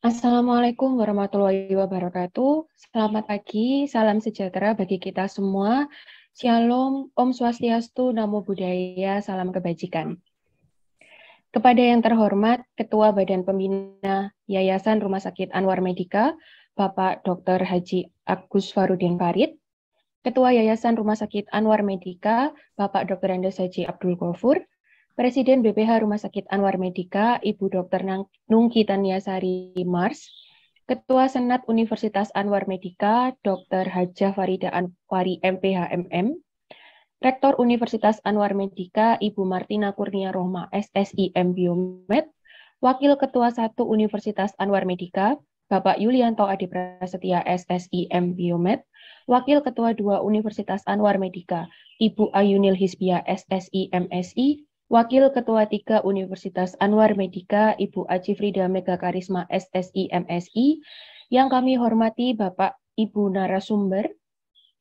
Assalamualaikum warahmatullahi wabarakatuh. Selamat pagi, salam sejahtera bagi kita semua. Shalom, Om Swastiastu, Namo Buddhaya, salam kebajikan. Kepada yang terhormat Ketua Badan Pembina Yayasan Rumah Sakit Anwar Medika, Bapak Dr. Haji Agus Farudin Farid, Ketua Yayasan Rumah Sakit Anwar Medika, Bapak Dr. Andes Haji Abdul Ghafur, Presiden BPH Rumah Sakit Anwar Medika, Ibu Dr. Nungki Taniasari Mars, Ketua Senat Universitas Anwar Medika, Dr. Haja Farida Anwari MPHMM, Rektor Universitas Anwar Medika, Ibu Martina Kurnia Rohma, SSIM Biomed, Wakil Ketua Satu Universitas Anwar Medika, Bapak Yulianto Adi Prasetya, SSIM Biomed, Wakil Ketua Dua Universitas Anwar Medika, Ibu Ayunil Hisbia, SSIMSI, Wakil Ketua Tiga Universitas Anwar Medika, Ibu Aji Frida Mega Karisma SSI MSI, yang kami hormati Bapak Ibu Narasumber,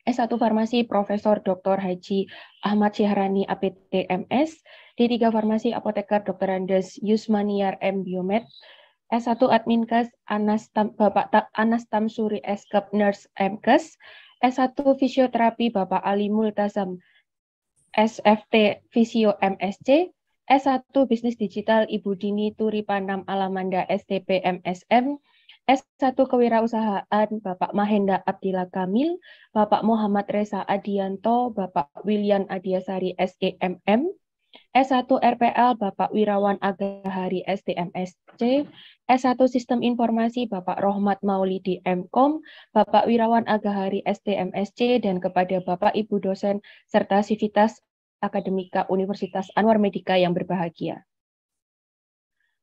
S1 Farmasi Profesor Dr. Haji Ahmad Syahrani Apt.Ms. MS, D3 Farmasi Apoteker Dr. Andes Yusmaniar M. Biomed, S1 Adminkes Anas Bapak Anas Tamsuri Eskep Nurse S1 Fisioterapi Bapak Ali Multazam SFT Visio MSC, S1 Bisnis Digital Ibu Dini Turi Panam Alamanda STP MSM, S1 Kewirausahaan Bapak Mahenda Abdillah Kamil, Bapak Muhammad Reza Adianto, Bapak William Adiasari SEMM, S1 RPL Bapak Wirawan Agahari STMSC, S1 Sistem Informasi Bapak Rohmat Maulidi MKOM, Bapak Wirawan Agahari STMSC, dan kepada Bapak Ibu dosen serta sivitas akademika Universitas Anwar Medika yang berbahagia.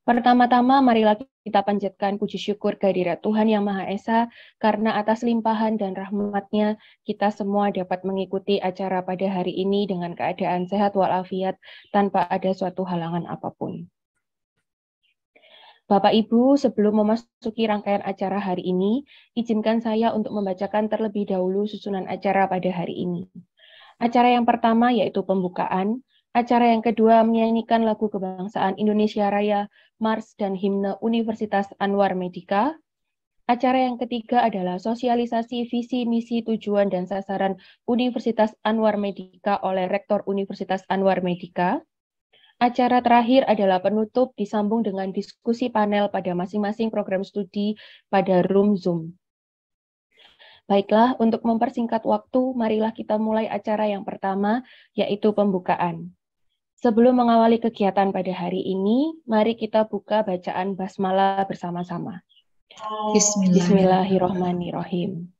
Pertama-tama marilah kita panjatkan puji syukur kehadirat Tuhan Yang Maha Esa karena atas limpahan dan rahmatnya kita semua dapat mengikuti acara pada hari ini dengan keadaan sehat walafiat tanpa ada suatu halangan apapun. Bapak Ibu, sebelum memasuki rangkaian acara hari ini, izinkan saya untuk membacakan terlebih dahulu susunan acara pada hari ini. Acara yang pertama yaitu pembukaan, Acara yang kedua menyanyikan lagu kebangsaan Indonesia Raya, Mars dan Himne Universitas Anwar Medika. Acara yang ketiga adalah sosialisasi visi, misi, tujuan, dan sasaran Universitas Anwar Medika oleh Rektor Universitas Anwar Medika. Acara terakhir adalah penutup disambung dengan diskusi panel pada masing-masing program studi pada room Zoom. Baiklah, untuk mempersingkat waktu, marilah kita mulai acara yang pertama, yaitu pembukaan. Sebelum mengawali kegiatan pada hari ini, mari kita buka bacaan basmalah bersama-sama. Bismillahirrahmanirrahim.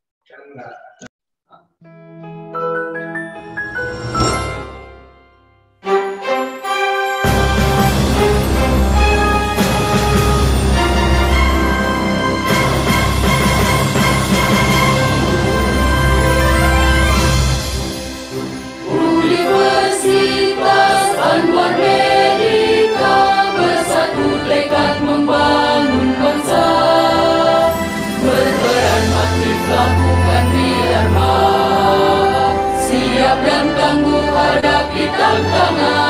do come out.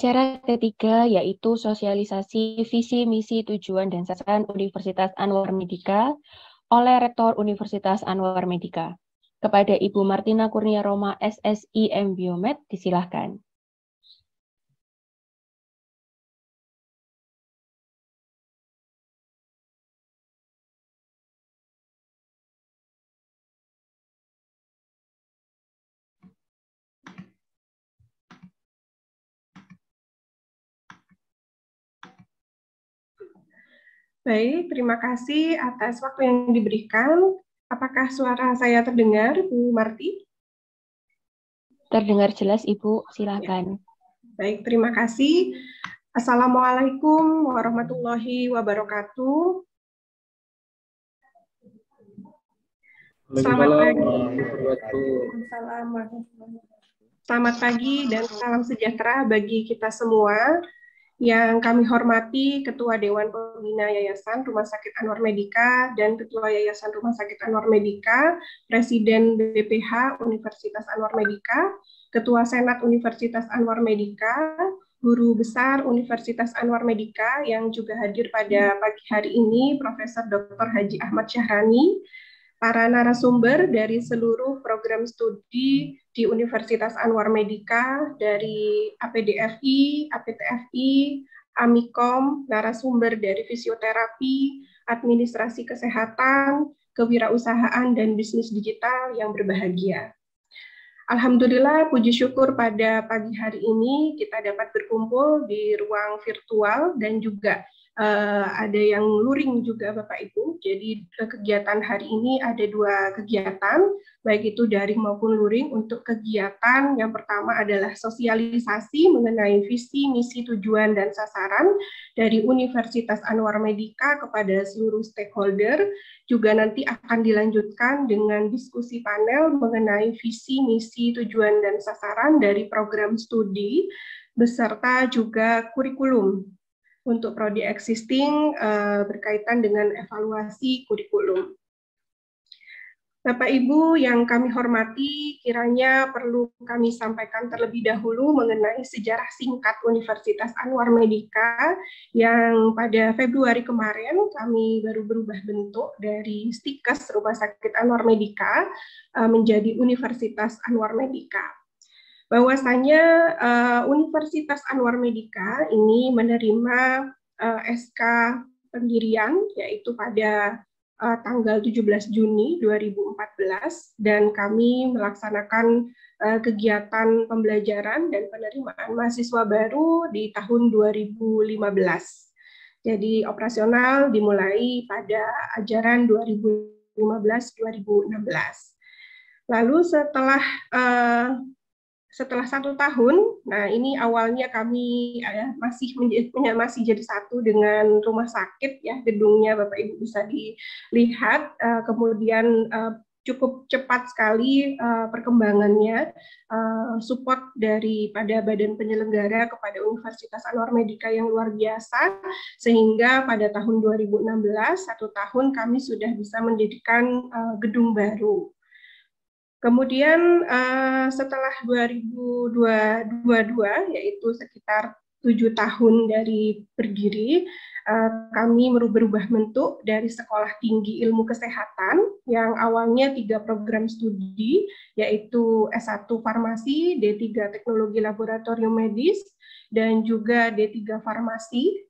Acara ketiga yaitu sosialisasi visi, misi, tujuan, dan sasaran Universitas Anwar Medika oleh Rektor Universitas Anwar Medika. Kepada Ibu Martina Kurnia Roma SSI M. Biomed, disilahkan. Baik, terima kasih atas waktu yang diberikan. Apakah suara saya terdengar, Bu Marti? Terdengar jelas, Ibu. Silakan. Ya. Baik, terima kasih. Assalamualaikum warahmatullahi wabarakatuh. Selamat pagi. Selamat pagi dan salam sejahtera bagi kita semua yang kami hormati Ketua Dewan Pembina Yayasan Rumah Sakit Anwar Medika dan Ketua Yayasan Rumah Sakit Anwar Medika, Presiden BPH Universitas Anwar Medika, Ketua Senat Universitas Anwar Medika, Guru Besar Universitas Anwar Medika yang juga hadir pada pagi hari ini, Profesor Dr. Haji Ahmad Syahrani, para narasumber dari seluruh program studi di Universitas Anwar Medika, dari APDFI, APTFI, AMIKOM, narasumber dari fisioterapi, administrasi kesehatan, kewirausahaan, dan bisnis digital yang berbahagia. Alhamdulillah, puji syukur pada pagi hari ini kita dapat berkumpul di ruang virtual dan juga Eh, ada yang luring juga Bapak Ibu. Jadi eh, kegiatan hari ini ada dua kegiatan, baik itu daring maupun luring. Untuk kegiatan yang pertama adalah sosialisasi mengenai visi, misi, tujuan, dan sasaran dari Universitas Anwar Medika kepada seluruh stakeholder. Juga nanti akan dilanjutkan dengan diskusi panel mengenai visi, misi, tujuan, dan sasaran dari program studi beserta juga kurikulum untuk prodi existing uh, berkaitan dengan evaluasi kurikulum. Bapak Ibu yang kami hormati, kiranya perlu kami sampaikan terlebih dahulu mengenai sejarah singkat Universitas Anwar Medika yang pada Februari kemarin kami baru berubah bentuk dari Stikes Rumah Sakit Anwar Medika eh, menjadi Universitas Anwar Medika bahwasanya uh, eh, Universitas Anwar Medika ini menerima uh, eh, SK pendirian yaitu pada uh, tanggal 17 Juni 2014 dan kami melaksanakan uh, kegiatan pembelajaran dan penerimaan mahasiswa baru di tahun 2015. Jadi operasional dimulai pada ajaran 2015-2016. Lalu setelah uh, setelah satu tahun, nah ini awalnya kami ya, masih menjadi, masih jadi satu dengan rumah sakit ya gedungnya Bapak Ibu bisa dilihat, uh, kemudian uh, cukup cepat sekali uh, perkembangannya uh, support dari badan penyelenggara kepada Universitas Anwar Medika yang luar biasa sehingga pada tahun 2016 satu tahun kami sudah bisa mendirikan uh, gedung baru Kemudian uh, setelah 2022 yaitu sekitar tujuh tahun dari berdiri, uh, kami berubah bentuk dari Sekolah Tinggi Ilmu Kesehatan yang awalnya tiga program studi, yaitu S1 Farmasi, D3 Teknologi Laboratorium Medis, dan juga D3 Farmasi.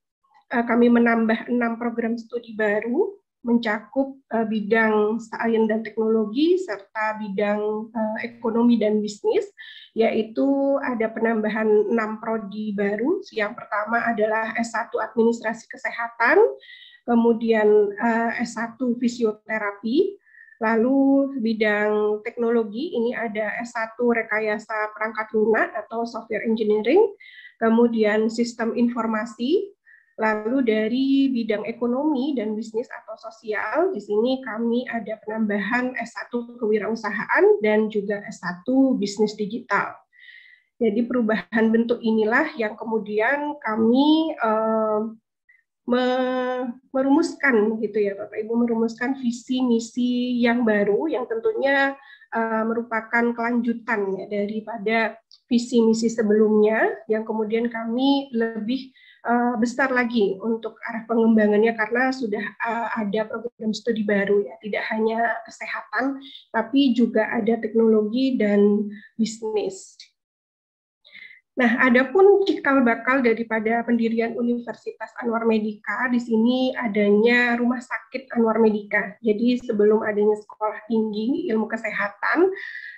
Eh, kami menambah enam program studi baru, mencakup uh, bidang sains dan teknologi serta bidang uh, ekonomi dan bisnis yaitu ada penambahan enam prodi baru. Yang pertama adalah S1 Administrasi Kesehatan, kemudian uh, eh, S1 Fisioterapi, lalu bidang teknologi ini ada S1 Rekayasa Perangkat Lunak atau Software Engineering, kemudian Sistem Informasi Lalu dari bidang ekonomi dan bisnis atau sosial, di sini kami ada penambahan S1 kewirausahaan dan juga S1 bisnis digital. Jadi perubahan bentuk inilah yang kemudian kami eh, merumuskan gitu ya Bapak Ibu merumuskan visi misi yang baru yang tentunya eh, merupakan kelanjutan ya daripada visi misi sebelumnya yang kemudian kami lebih uh, besar lagi untuk arah pengembangannya karena sudah uh, ada program studi baru ya, tidak hanya kesehatan tapi juga ada teknologi dan bisnis. Nah, adapun cikal bakal daripada pendirian Universitas Anwar Medika di sini adanya Rumah Sakit Anwar Medika. Jadi sebelum adanya Sekolah Tinggi Ilmu Kesehatan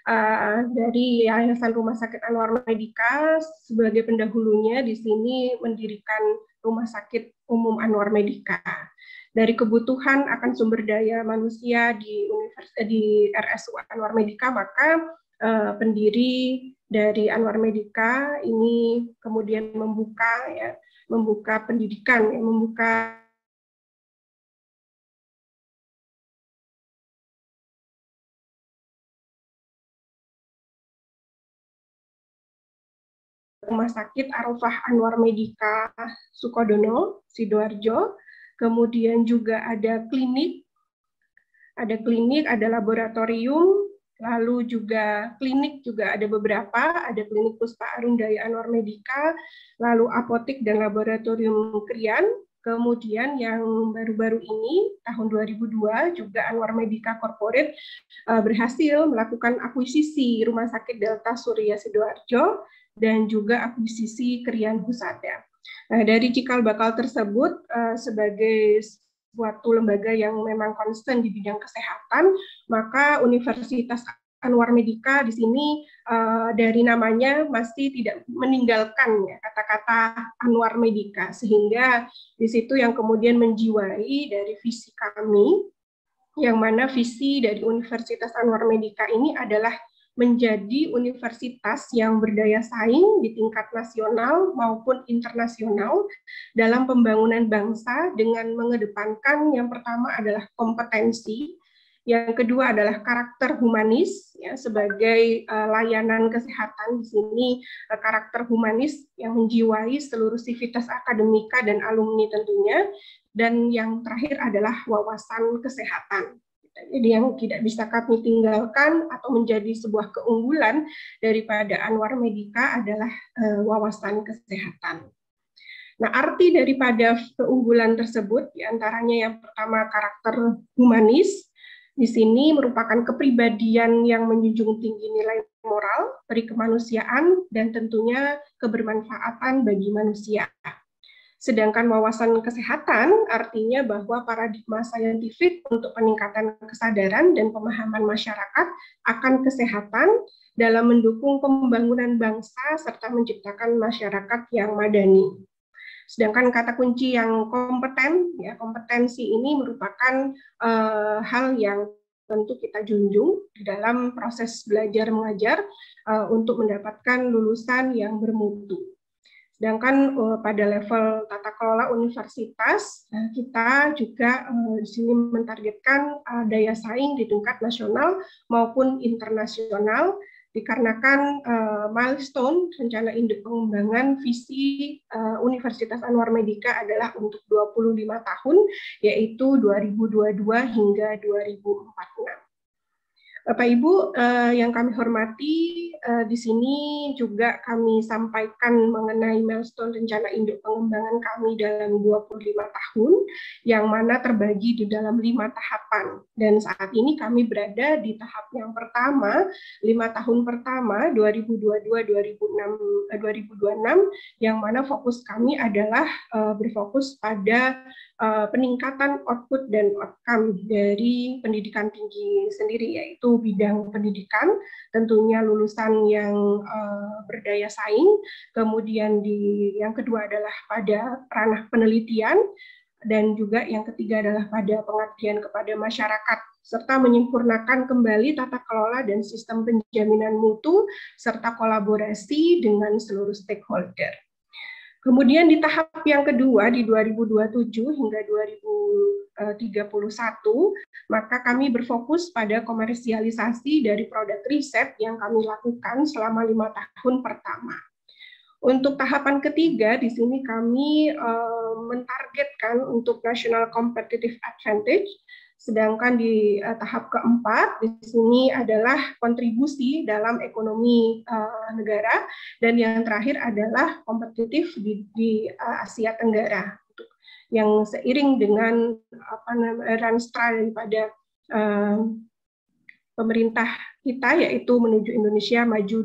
uh, dari Yayasan Rumah Sakit Anwar Medika sebagai pendahulunya di sini mendirikan Rumah Sakit Umum Anwar Medika. Dari kebutuhan akan sumber daya manusia di di RSU Anwar Medika maka uh, pendiri dari Anwar Medika ini kemudian membuka ya membuka pendidikan ya, membuka Rumah Sakit Arafah Anwar Medika Sukodono, Sidoarjo. Kemudian juga ada klinik, ada klinik, ada laboratorium, lalu juga klinik juga ada beberapa, ada klinik Puspa Arundaya Anwar Medika, lalu apotik dan laboratorium Krian, Kemudian yang baru-baru ini tahun 2002 juga Anwar Medika Corporate eh, berhasil melakukan akuisisi Rumah Sakit Delta Surya Sidoarjo dan juga akuisisi Krian Husada. Nah, dari cikal bakal tersebut eh, sebagai suatu lembaga yang memang konsen di bidang kesehatan, maka Universitas Anwar Medika di sini uh, dari namanya masih tidak meninggalkan kata ya kata-kata Anwar Medika sehingga di situ yang kemudian menjiwai dari visi kami yang mana visi dari Universitas Anwar Medika ini adalah menjadi universitas yang berdaya saing di tingkat nasional maupun internasional dalam pembangunan bangsa dengan mengedepankan yang pertama adalah kompetensi, yang kedua adalah karakter humanis ya sebagai uh, layanan kesehatan di sini uh, karakter humanis yang menjiwai seluruh sivitas akademika dan alumni tentunya dan yang terakhir adalah wawasan kesehatan yang tidak bisa kami tinggalkan atau menjadi sebuah keunggulan daripada Anwar Medika adalah eh, wawasan kesehatan. Nah, arti daripada keunggulan tersebut diantaranya yang pertama karakter humanis, di sini merupakan kepribadian yang menjunjung tinggi nilai moral, perikemanusiaan, dan tentunya kebermanfaatan bagi manusia. Sedangkan wawasan kesehatan artinya bahwa paradigma saintifik untuk peningkatan kesadaran dan pemahaman masyarakat akan kesehatan dalam mendukung pembangunan bangsa serta menciptakan masyarakat yang madani. Sedangkan kata kunci yang kompeten, ya kompetensi ini merupakan uh, hal yang tentu kita junjung di dalam proses belajar mengajar uh, untuk mendapatkan lulusan yang bermutu. Sedangkan uh, pada level tata kelola universitas, uh, kita juga uh, di sini mentargetkan uh, daya saing di tingkat nasional maupun internasional dikarenakan uh, milestone rencana induk pengembangan visi uh, Universitas Anwar Medika adalah untuk 25 tahun yaitu 2022 hingga 2046. Bapak Ibu eh, yang kami hormati, eh, di sini juga kami sampaikan mengenai milestone rencana induk pengembangan kami dalam 25 tahun, yang mana terbagi di dalam lima tahapan. Dan saat ini kami berada di tahap yang pertama, lima tahun pertama 2022-2026, eh, 2026, yang mana fokus kami adalah eh, berfokus pada Eh, peningkatan output dan outcome dari pendidikan tinggi sendiri yaitu bidang pendidikan tentunya lulusan yang uh, berdaya saing kemudian di yang kedua adalah pada ranah penelitian dan juga yang ketiga adalah pada pengabdian kepada masyarakat serta menyempurnakan kembali tata kelola dan sistem penjaminan mutu serta kolaborasi dengan seluruh stakeholder. Kemudian di tahap yang kedua di 2027 hingga 2031, maka kami berfokus pada komersialisasi dari produk riset yang kami lakukan selama lima tahun pertama. Untuk tahapan ketiga, di sini kami uh, mentargetkan untuk National Competitive Advantage, Sedangkan di uh, tahap keempat di sini adalah kontribusi dalam ekonomi uh, negara dan yang terakhir adalah kompetitif di, di uh, Asia Tenggara yang seiring dengan apa namanya ranstra daripada uh, pemerintah kita yaitu menuju Indonesia maju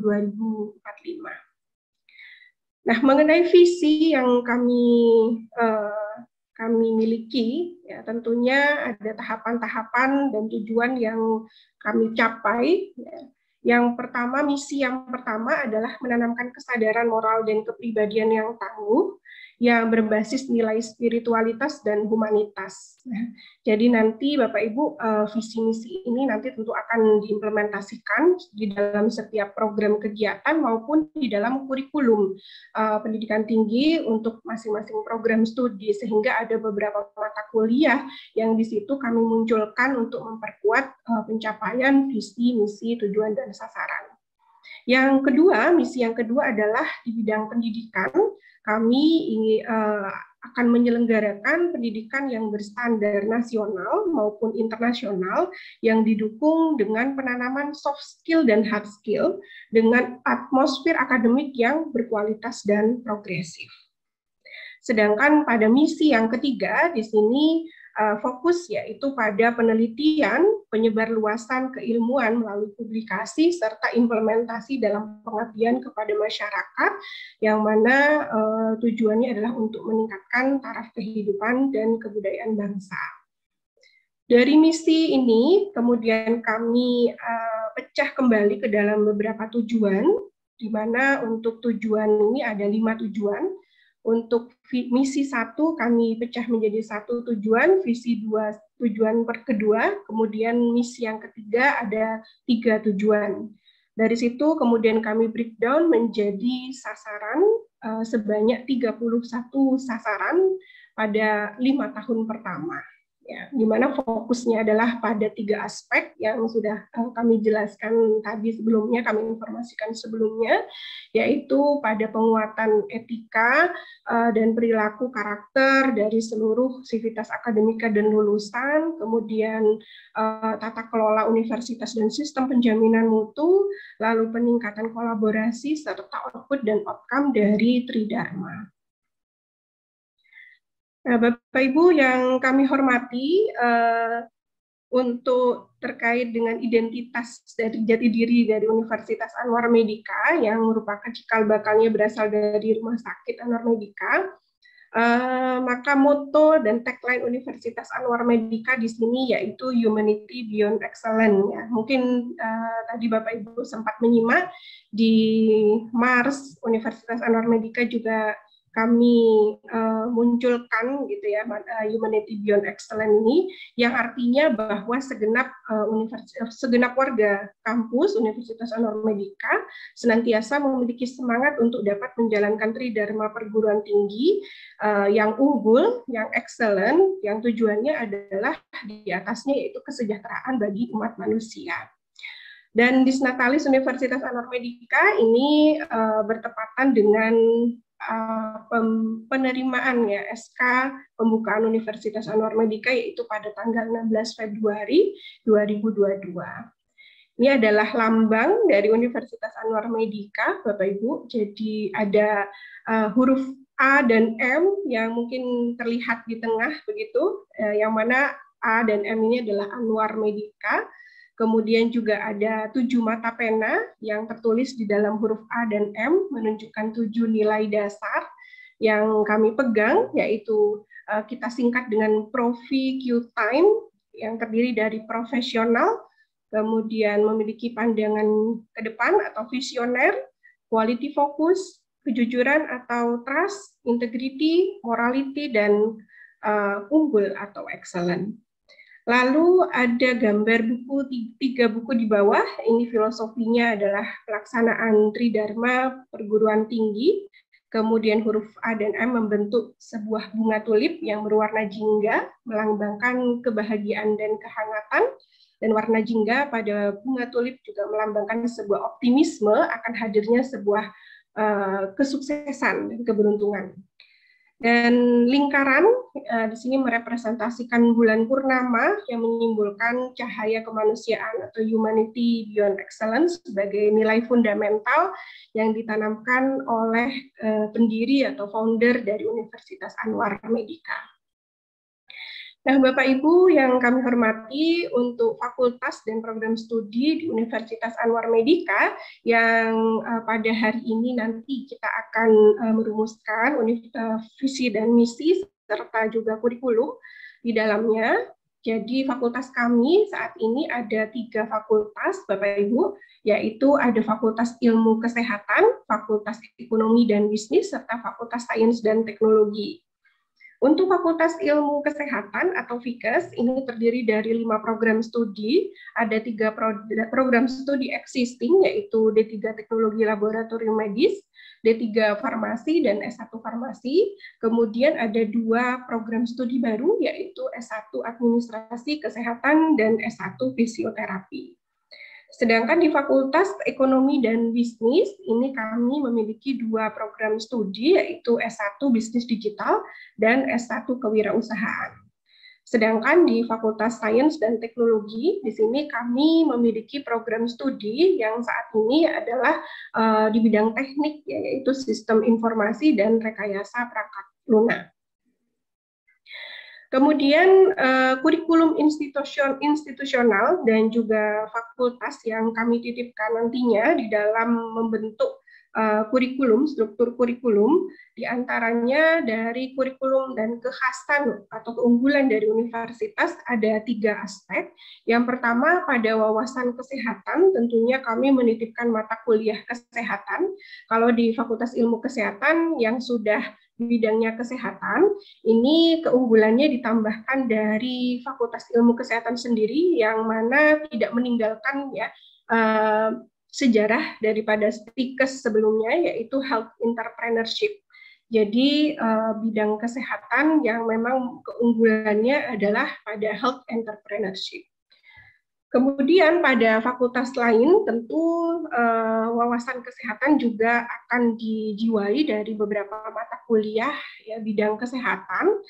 2045. Nah, mengenai visi yang kami uh, kami miliki Ya, tentunya ada tahapan-tahapan dan tujuan yang kami capai. Ya. Yang pertama, misi yang pertama adalah menanamkan kesadaran moral dan kepribadian yang tangguh yang berbasis nilai spiritualitas dan humanitas. Nah, jadi nanti Bapak Ibu eh, visi misi ini nanti tentu akan diimplementasikan di dalam setiap program kegiatan maupun di dalam kurikulum eh, pendidikan tinggi untuk masing-masing program studi sehingga ada beberapa mata kuliah yang di situ kami munculkan untuk memperkuat eh, pencapaian visi misi tujuan dan sasaran. Yang kedua, misi yang kedua adalah di bidang pendidikan. Kami ingin, uh, akan menyelenggarakan pendidikan yang berstandar nasional maupun internasional yang didukung dengan penanaman soft skill dan hard skill dengan atmosfer akademik yang berkualitas dan progresif. Sedangkan pada misi yang ketiga di sini Eh, fokus yaitu pada penelitian, penyebarluasan keilmuan melalui publikasi serta implementasi dalam pengabdian kepada masyarakat yang mana uh, tujuannya adalah untuk meningkatkan taraf kehidupan dan kebudayaan bangsa. Dari misi ini kemudian kami uh, pecah kembali ke dalam beberapa tujuan di mana untuk tujuan ini ada lima tujuan untuk misi satu kami pecah menjadi satu tujuan, visi dua tujuan per kedua, kemudian misi yang ketiga ada tiga tujuan. Dari situ kemudian kami breakdown menjadi sasaran eh, tiga sebanyak 31 sasaran pada lima tahun pertama ya, di mana fokusnya adalah pada tiga aspek yang sudah eh, kami jelaskan tadi sebelumnya, kami informasikan sebelumnya, yaitu pada penguatan etika eh, dan perilaku karakter dari seluruh sivitas akademika dan lulusan, kemudian eh, tata kelola universitas dan sistem penjaminan mutu, lalu peningkatan kolaborasi serta output dan outcome dari Tridharma. Eh, Bapak Ibu yang kami hormati, uh, untuk terkait dengan identitas dari jati diri dari Universitas Anwar Medika yang merupakan cikal bakalnya berasal dari Rumah Sakit Anwar Medika, uh, eh, maka moto dan tagline Universitas Anwar Medika di sini yaitu Humanity Beyond Excellence. Ya. Mungkin uh, tadi Bapak Ibu sempat menyimak di Mars Universitas Anwar Medika juga kami uh, munculkan gitu ya eh, humanity beyond excellence ini yang artinya bahwa segenap uh, eh, universitas segenap warga kampus Universitas Anwar Medika senantiasa memiliki semangat untuk dapat menjalankan tri tridharma perguruan tinggi uh, yang unggul, yang excellent, yang tujuannya adalah di atasnya yaitu kesejahteraan bagi umat manusia. Dan di Natalis Universitas Anwar Medika ini uh, bertepatan dengan Eh, penerimaan ya SK pembukaan Universitas Anwar Medika yaitu pada tanggal 16 Februari 2022. Ini adalah lambang dari Universitas Anwar Medika, Bapak Ibu. Jadi ada uh, huruf A dan M yang mungkin terlihat di tengah begitu, uh, yang mana A dan M ini adalah Anwar Medika. Kemudian juga ada tujuh mata pena yang tertulis di dalam huruf A dan M menunjukkan tujuh nilai dasar yang kami pegang, yaitu eh, kita singkat dengan Profi Q Time yang terdiri dari profesional, kemudian memiliki pandangan ke depan atau visioner, quality focus kejujuran atau trust, integrity, morality, dan uh, unggul atau excellent. Lalu ada gambar buku tiga buku di bawah. Ini filosofinya adalah pelaksanaan tridharma perguruan tinggi. Kemudian huruf A dan M membentuk sebuah bunga tulip yang berwarna jingga, melambangkan kebahagiaan dan kehangatan. Dan warna jingga pada bunga tulip juga melambangkan sebuah optimisme akan hadirnya sebuah uh, kesuksesan dan keberuntungan. Dan lingkaran uh, di sini merepresentasikan bulan purnama yang menyimbolkan cahaya kemanusiaan atau humanity beyond excellence sebagai nilai fundamental yang ditanamkan oleh uh, pendiri atau founder dari Universitas Anwar Medika. Nah, Bapak Ibu yang kami hormati untuk fakultas dan program studi di Universitas Anwar Medika yang uh, pada hari ini nanti kita akan uh, merumuskan uh, visi dan misi serta juga kurikulum di dalamnya. Jadi fakultas kami saat ini ada tiga fakultas, Bapak Ibu, yaitu ada Fakultas Ilmu Kesehatan, Fakultas Ekonomi dan Bisnis, serta Fakultas Sains dan Teknologi. Untuk Fakultas Ilmu Kesehatan atau FIKES, ini terdiri dari lima program studi, ada tiga program studi existing, yaitu D3 Teknologi Laboratorium Medis, D3 Farmasi, dan S1 Farmasi. Kemudian ada dua program studi baru, yaitu S1 Administrasi Kesehatan dan S1 Fisioterapi. Sedangkan di Fakultas Ekonomi dan Bisnis, ini kami memiliki dua program studi, yaitu S1 Bisnis Digital dan S1 Kewirausahaan. Sedangkan di Fakultas Sains dan Teknologi, di sini kami memiliki program studi yang saat ini adalah uh, di bidang teknik, yaitu sistem informasi dan rekayasa perangkat lunak. Kemudian uh, kurikulum institusion, institusional dan juga fakultas yang kami titipkan nantinya di dalam membentuk uh, kurikulum, struktur kurikulum, diantaranya dari kurikulum dan kekhasan atau keunggulan dari universitas ada tiga aspek. Yang pertama pada wawasan kesehatan, tentunya kami menitipkan mata kuliah kesehatan. Kalau di Fakultas Ilmu Kesehatan yang sudah bidangnya kesehatan, ini keunggulannya ditambahkan dari Fakultas Ilmu Kesehatan sendiri yang mana tidak meninggalkan ya uh, sejarah daripada stikes sebelumnya yaitu health entrepreneurship. Jadi uh, bidang kesehatan yang memang keunggulannya adalah pada health entrepreneurship. Kemudian pada fakultas lain tentu uh, wawasan kesehatan juga akan dijiwai dari beberapa mata kuliah ya bidang kesehatan.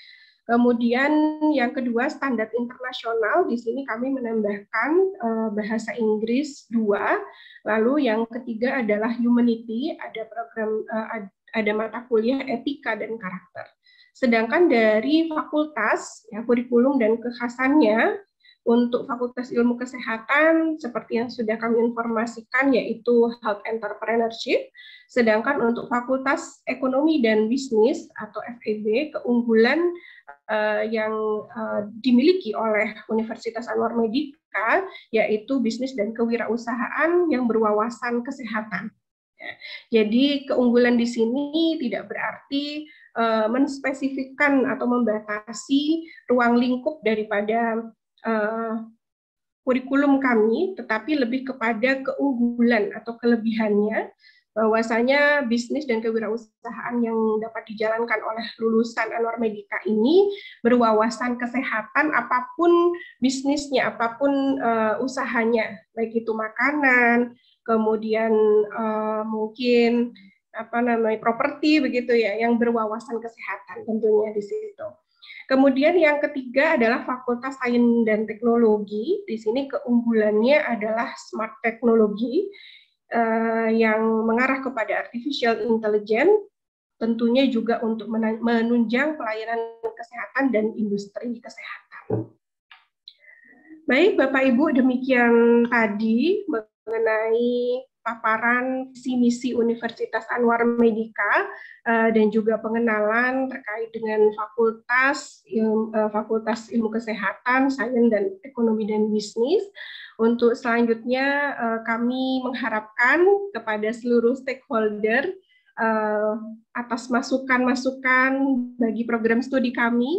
Kemudian yang kedua standar internasional di sini kami menambahkan uh, bahasa Inggris dua. Lalu yang ketiga adalah humanity, ada program uh, ada mata kuliah etika dan karakter. Sedangkan dari fakultas ya kurikulum dan kekhasannya untuk Fakultas Ilmu Kesehatan, seperti yang sudah kami informasikan, yaitu Health Entrepreneurship. Sedangkan untuk Fakultas Ekonomi dan Bisnis atau FEB, keunggulan uh, yang uh, dimiliki oleh Universitas Anwar Medika, yaitu bisnis dan kewirausahaan yang berwawasan kesehatan. Ya, jadi keunggulan di sini tidak berarti uh, menspesifikkan atau membatasi ruang lingkup daripada Eh, kurikulum kami, tetapi lebih kepada keunggulan atau kelebihannya, bahwasanya bisnis dan kewirausahaan yang dapat dijalankan oleh lulusan Anwar Medika ini berwawasan kesehatan apapun bisnisnya, apapun uh, usahanya, baik itu makanan, kemudian uh, mungkin apa namanya properti begitu ya, yang berwawasan kesehatan tentunya di situ. Kemudian yang ketiga adalah Fakultas Sains dan Teknologi. Di sini keunggulannya adalah smart teknologi eh, yang mengarah kepada artificial intelligence, tentunya juga untuk menunjang pelayanan kesehatan dan industri kesehatan. Baik, Bapak Ibu, demikian tadi mengenai paparan visi misi Universitas Anwar Medika eh, dan juga pengenalan terkait dengan fakultas ilmu, eh, fakultas ilmu kesehatan, sains dan ekonomi dan bisnis. Untuk selanjutnya eh, kami mengharapkan kepada seluruh stakeholder atas masukan-masukan bagi program studi kami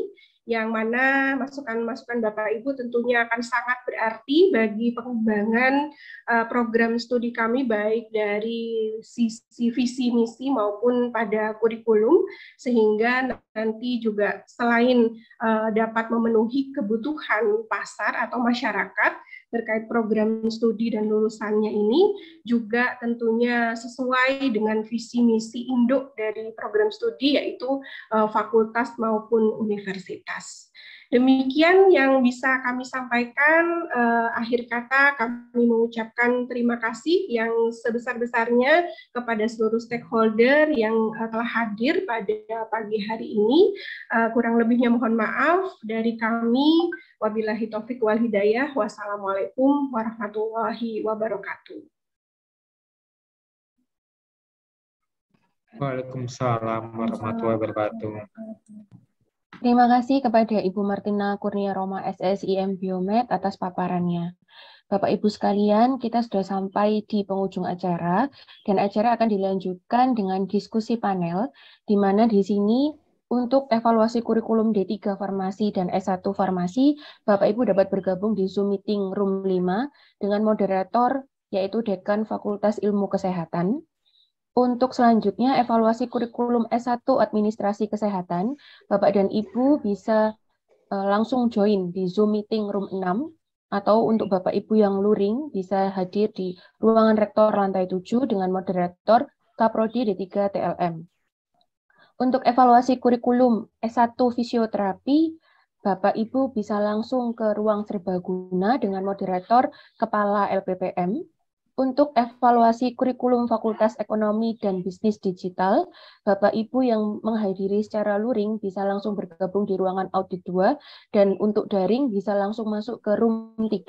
yang mana masukan-masukan Bapak Ibu tentunya akan sangat berarti bagi pengembangan eh, program studi kami baik dari sisi visi misi maupun pada kurikulum sehingga nanti juga selain eh, dapat memenuhi kebutuhan pasar atau masyarakat terkait program studi dan lulusannya ini juga tentunya sesuai dengan visi misi induk dari program studi yaitu eh, fakultas maupun universitas. Demikian yang bisa kami sampaikan. Eh, akhir kata kami mengucapkan terima kasih yang sebesar-besarnya kepada seluruh stakeholder yang eh, telah hadir pada pagi hari ini. Eh, kurang lebihnya mohon maaf dari kami. Wabillahi taufik wal hidayah. Wassalamualaikum warahmatullahi wabarakatuh. Waalaikumsalam warahmatullahi wabarakatuh. Terima kasih kepada Ibu Martina Kurnia Roma SSIM Biomed atas paparannya. Bapak Ibu sekalian, kita sudah sampai di penghujung acara dan acara akan dilanjutkan dengan diskusi panel di mana di sini untuk evaluasi kurikulum D3 Farmasi dan S1 Farmasi, Bapak Ibu dapat bergabung di Zoom Meeting Room 5 dengan moderator yaitu Dekan Fakultas Ilmu Kesehatan. Untuk selanjutnya, evaluasi kurikulum S1 Administrasi Kesehatan, Bapak dan Ibu bisa uh, langsung join di Zoom Meeting Room 6 atau untuk Bapak Ibu yang luring bisa hadir di ruangan rektor lantai 7 dengan moderator Kaprodi D3 TLM. Untuk evaluasi kurikulum S1 fisioterapi, Bapak Ibu bisa langsung ke ruang serbaguna dengan moderator Kepala LPPM untuk evaluasi kurikulum Fakultas Ekonomi dan Bisnis Digital, Bapak Ibu yang menghadiri secara luring bisa langsung bergabung di ruangan audit 2 dan untuk daring bisa langsung masuk ke room 3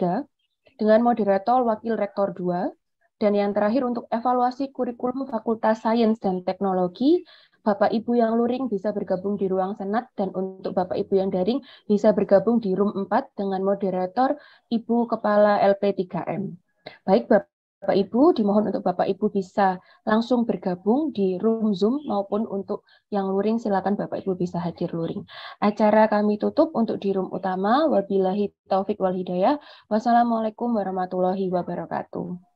dengan moderator wakil rektor 2. Dan yang terakhir untuk evaluasi kurikulum Fakultas Sains dan Teknologi, Bapak Ibu yang luring bisa bergabung di ruang senat dan untuk Bapak Ibu yang daring bisa bergabung di room 4 dengan moderator Ibu Kepala LP3M. Baik Bapak Bapak Ibu, dimohon untuk Bapak Ibu bisa langsung bergabung di room Zoom maupun untuk yang luring silakan Bapak Ibu bisa hadir luring. Acara kami tutup untuk di room utama. Wabillahi taufik wal hidayah. Wassalamualaikum warahmatullahi wabarakatuh.